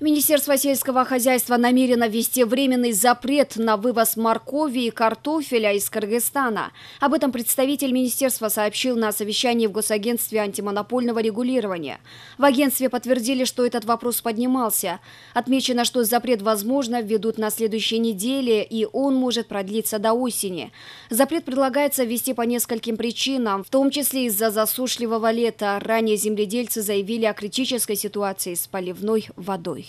Министерство сельского хозяйства намерено ввести временный запрет на вывоз моркови и картофеля из Кыргызстана. Об этом представитель министерства сообщил на совещании в Госагентстве антимонопольного регулирования. В агентстве подтвердили, что этот вопрос поднимался. Отмечено, что запрет, возможно, введут на следующей неделе, и он может продлиться до осени. Запрет предлагается ввести по нескольким причинам, в том числе из-за засушливого лета. Ранее земледельцы заявили о критической ситуации с поливной водой.